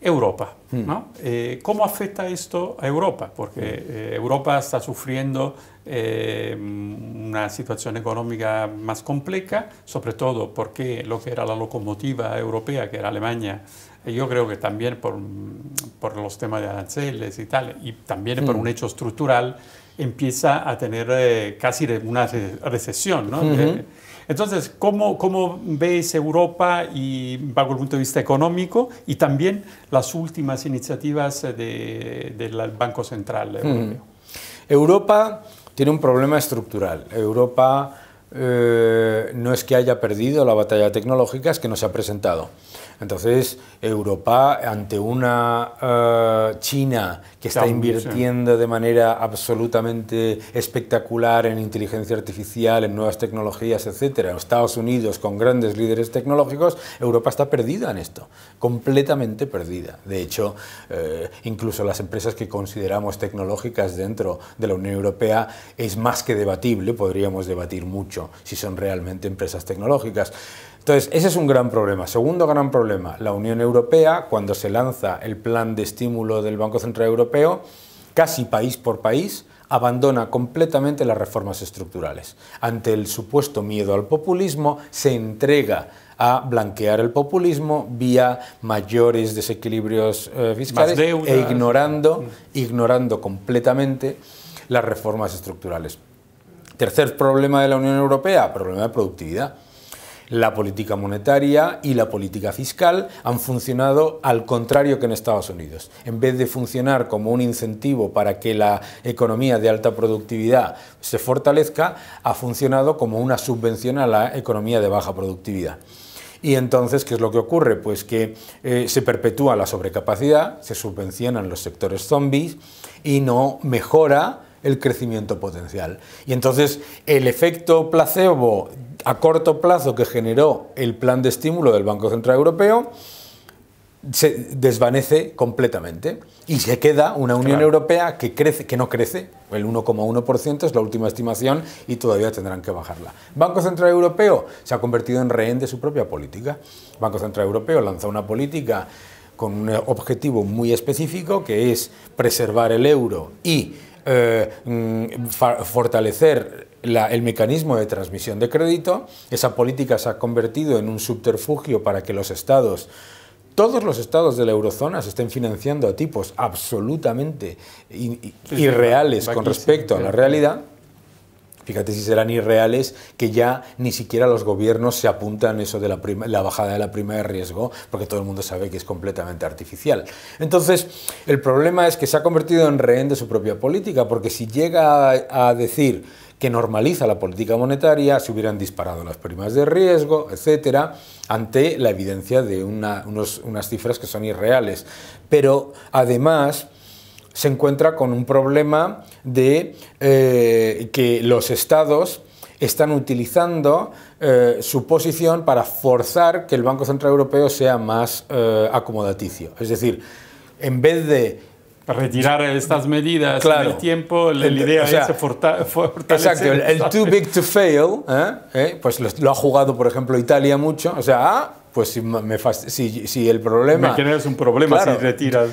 Europa. Hmm. ¿no? Eh, ¿Cómo afecta esto a Europa? Porque hmm. eh, Europa está sufriendo eh, una situación económica más compleja, sobre todo porque lo que era la locomotiva europea, que era Alemania, yo creo que también por, por los temas de aranceles y tal, y también por hmm. un hecho estructural, empieza a tener eh, casi una recesión. ¿no? Eh, entonces, ¿cómo, ¿cómo, ves Europa y bajo el punto de vista económico y también las últimas iniciativas del Banco Central Europeo? Europa tiene un problema estructural. Europa eh, no es que haya perdido la batalla tecnológica, es que no se ha presentado. Entonces, Europa, ante una eh, China que está invirtiendo de manera absolutamente espectacular en inteligencia artificial, en nuevas tecnologías, etc., Estados Unidos con grandes líderes tecnológicos, Europa está perdida en esto, completamente perdida. De hecho, eh, incluso las empresas que consideramos tecnológicas dentro de la Unión Europea es más que debatible, podríamos debatir mucho si son realmente empresas tecnológicas. Entonces, ese es un gran problema. Segundo gran problema, la Unión Europea, cuando se lanza el plan de estímulo del Banco Central Europeo, casi país por país, abandona completamente las reformas estructurales. Ante el supuesto miedo al populismo, se entrega a blanquear el populismo vía mayores desequilibrios eh, fiscales e ignorando, mm. ignorando completamente las reformas estructurales. Tercer problema de la Unión Europea, problema de productividad. La política monetaria y la política fiscal han funcionado al contrario que en Estados Unidos. En vez de funcionar como un incentivo para que la economía de alta productividad se fortalezca, ha funcionado como una subvención a la economía de baja productividad. Y entonces, ¿qué es lo que ocurre? Pues que eh, se perpetúa la sobrecapacidad, se subvencionan los sectores zombies y no mejora el crecimiento potencial. Y entonces el efecto placebo a corto plazo que generó el plan de estímulo del Banco Central Europeo se desvanece completamente y se queda una Unión Europea que, crece, que no crece, el 1,1% es la última estimación y todavía tendrán que bajarla. Banco Central Europeo se ha convertido en rehén de su propia política. Banco Central Europeo lanza una política con un objetivo muy específico que es preservar el euro y eh, mm, fortalecer el mecanismo de transmisión de crédito. Esa política se ha convertido en un subterfugio para que los estados todos los estados de la eurozona se estén financiando a tipos absolutamente irreales con respecto a la realidad fíjate si serán irreales, que ya ni siquiera los gobiernos se apuntan eso de la, bajada de la prima de riesgo, porque todo el mundo sabe que es completamente artificial. Entonces, el problema es que se ha convertido en rehén de su propia política, porque si llega a, decir que normaliza la política monetaria, se hubieran disparado las primas de riesgo, etcétera, ante la evidencia de unas cifras que son irreales. Pero además, se encuentra con un problema de eh, que los estados están utilizando eh, su posición para forzar que el Banco Central Europeo sea más eh, acomodaticio. Es decir, en vez de retirar estas medidas en el tiempo, la, idea es fortalecer. Exacto, el, too big to fail, pues lo, ha jugado, por ejemplo, Italia mucho. O sea, ah, pues si, el problema... Me generas un problema si retiras...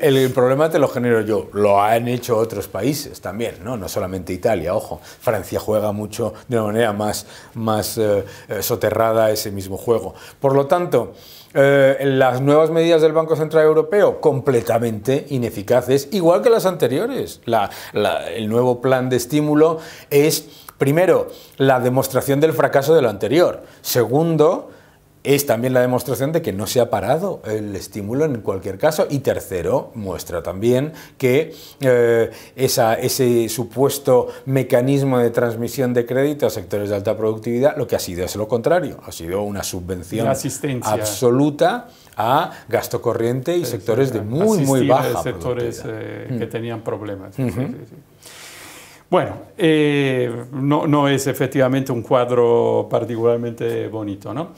el, problema te lo genero yo. Lo han hecho otros países también, ¿no? No solamente Italia, ojo. Francia juega mucho de una manera más, más eh, eh, soterrada ese mismo juego. Por lo tanto, eh, las nuevas medidas del Banco Central Europeo completamente ineficaces, igual que las anteriores. el nuevo plan de estímulo es, primero, la demostración del fracaso de lo anterior. Segundo, es también la demostración de que no se ha parado el estímulo en cualquier caso. Y tercero, muestra también que eh, ese supuesto mecanismo de transmisión de crédito a sectores de alta productividad lo que ha sido es lo contrario, ha sido una subvención absoluta a gasto corriente y sectores de muy, muy baja. sectores eh, que mm. tenían problemas. Bueno, eh, no, no, es efectivamente un cuadro particularmente bonito, ¿no?